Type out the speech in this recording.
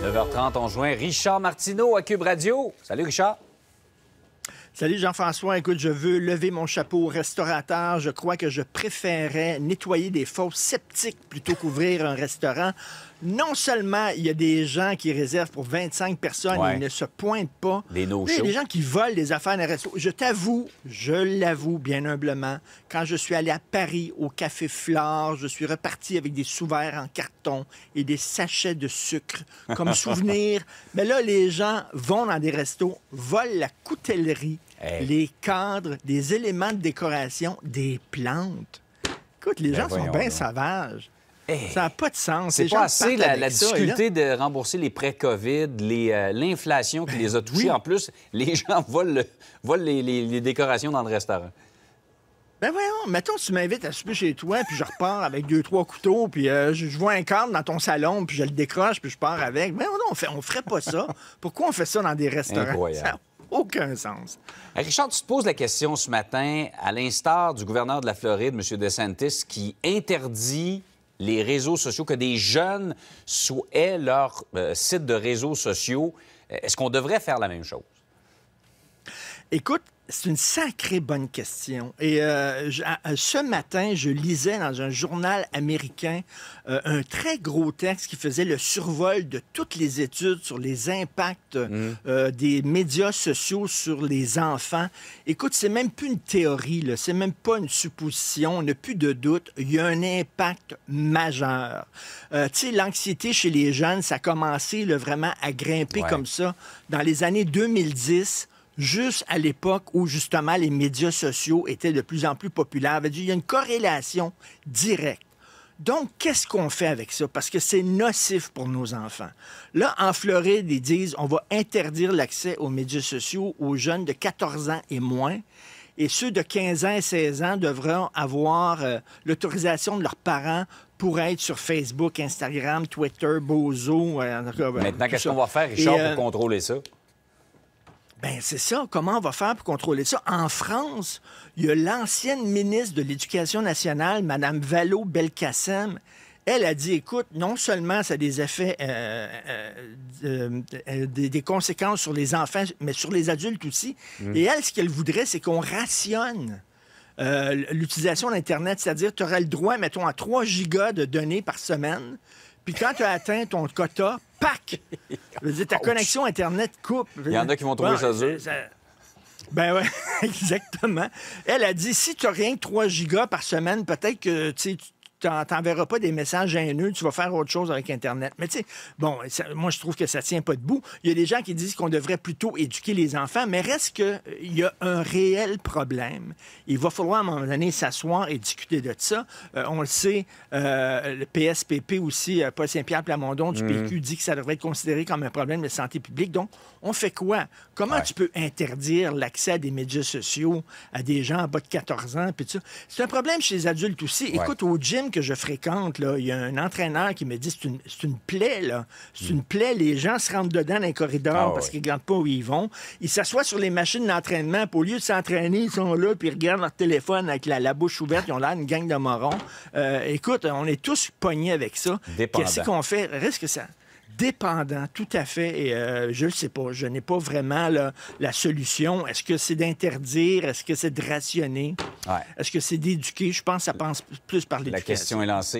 9h30, on joint Richard Martineau à Cube Radio. Salut Richard. Salut Jean-François. Écoute, je veux lever mon chapeau au restaurateur. Je crois que je préférerais nettoyer des fosses sceptiques plutôt qu'ouvrir un restaurant non seulement il y a des gens qui réservent pour 25 personnes, et ils ne se pointent pas. les Il y a des gens qui volent des affaires dans restos. Je t'avoue, je l'avoue bien humblement, quand je suis allé à Paris au Café Flore, je suis reparti avec des sous en carton et des sachets de sucre comme souvenir. Mais là, les gens vont dans des restos, volent la coutellerie, les cadres, des éléments de décoration, des plantes. Écoute, les ben gens sont bien sauvages ça n'a pas de sens. C'est pas assez la, difficulté de rembourser les prêts COVID, euh, l'inflation qui ben les a touchés. En plus, les gens volent, volent les, décorations dans le restaurant. Ben voyons, mettons, tu m'invites à souper chez toi, puis je repars avec deux, trois couteaux, puis euh, je, vois un cadre dans ton salon, puis je le décroche, puis je pars avec. Mais ben non, on, fait, ferait pas ça. Pourquoi on fait ça dans des restaurants? Ça n'a aucun sens. Euh, Richard, tu te poses la question ce matin, à l'instar du gouverneur de la Floride, M. DeSantis, qui interdit les réseaux sociaux, que des jeunes souhaitent leur euh, site de réseaux sociaux. Euh, est-ce qu'on devrait faire la même chose? Écoute, c'est une sacrée bonne question. Et euh, ce matin, je lisais dans un journal américain euh, un très gros texte qui faisait le survol de toutes les études sur les impacts mmh. euh, des médias sociaux sur les enfants. Écoute, c'est même plus une théorie, c'est même pas une supposition, on n'a plus de doute. Il y a un impact majeur. tu sais, l'anxiété chez les jeunes, ça a commencé vraiment à grimper comme ça. Dans les années 2010, juste à l'époque où justement les médias sociaux étaient de plus en plus populaires. il y a une corrélation directe. Donc, qu'est-ce qu'on fait avec ça? Parce que c'est nocif pour nos enfants. Là, en Floride, ils disent on va interdire l'accès aux médias sociaux aux jeunes de 14 ans et moins. Et ceux de 15 ans et 16 ans devront avoir euh, l'autorisation de leurs parents pour être sur Facebook, Instagram, Twitter, Bozo. Euh, Maintenant, qu'est-ce qu'on va faire, Richard, pour euh, contrôler ça? Ben c'est ça. Comment on va faire pour contrôler ça? En France, il y a l'ancienne ministre de l'Éducation nationale, Mme Valo belkacem elle a dit, écoute, non seulement ça a des effets, euh, euh, euh, des, conséquences sur les enfants, mais sur les adultes aussi. Mm. Et elle, ce qu'elle voudrait, c'est qu'on rationne l'utilisation d'Internet, c'est-à-dire tu aurais le droit, mettons, à 3 gigas de données par semaine, puis quand tu as atteint ton quota, pack, Je veux dire, ta connexion Internet coupe. Il y en a qui vont trouver ça dur. Ben ouais, exactement. Elle a dit si tu n'as rien que 3 gigas par semaine, peut-être que tu tu t'enverras pas des messages haineux, tu vas faire autre chose avec Internet. Mais tu sais, bon, moi, je trouve que ça tient pas debout. Il y a des gens qui disent qu'on devrait plutôt éduquer les enfants, mais reste qu'il euh, y a un réel problème. Il va falloir, à un moment donné, s'asseoir et discuter de ça. Euh, on le sait, euh, le PSPP aussi, Paul Saint-Pierre Plamondon du mm. PQ, dit que ça devrait être considéré comme un problème de santé publique. Donc, on fait quoi? Comment tu peux interdire l'accès à des médias sociaux à des gens en bas de 14 ans? C'est un problème chez les adultes aussi. Écoute, au gym, que je fréquente, là, il y a un entraîneur qui me dit c'est une, plaie, là. C'est une plaie. Les gens se rentrent dedans dans les corridors ah parce qu'ils ne regardent pas où ils vont. Ils s'assoient sur les machines d'entraînement. Au lieu de s'entraîner, ils sont là puis ils regardent leur téléphone avec la, la bouche ouverte. Ils ont l'air une gang de morons. Euh, écoute, on est tous pognés avec ça. Qu'est-ce qu'on fait? risque que ça dépendant, tout à fait. Euh, je ne sais pas, je n'ai pas vraiment la solution. Est-ce que c'est d'interdire? Est-ce que c'est de rationner? Est-ce que c'est d'éduquer? Je pense que ça pense plus par l'éducation. La question est lancée.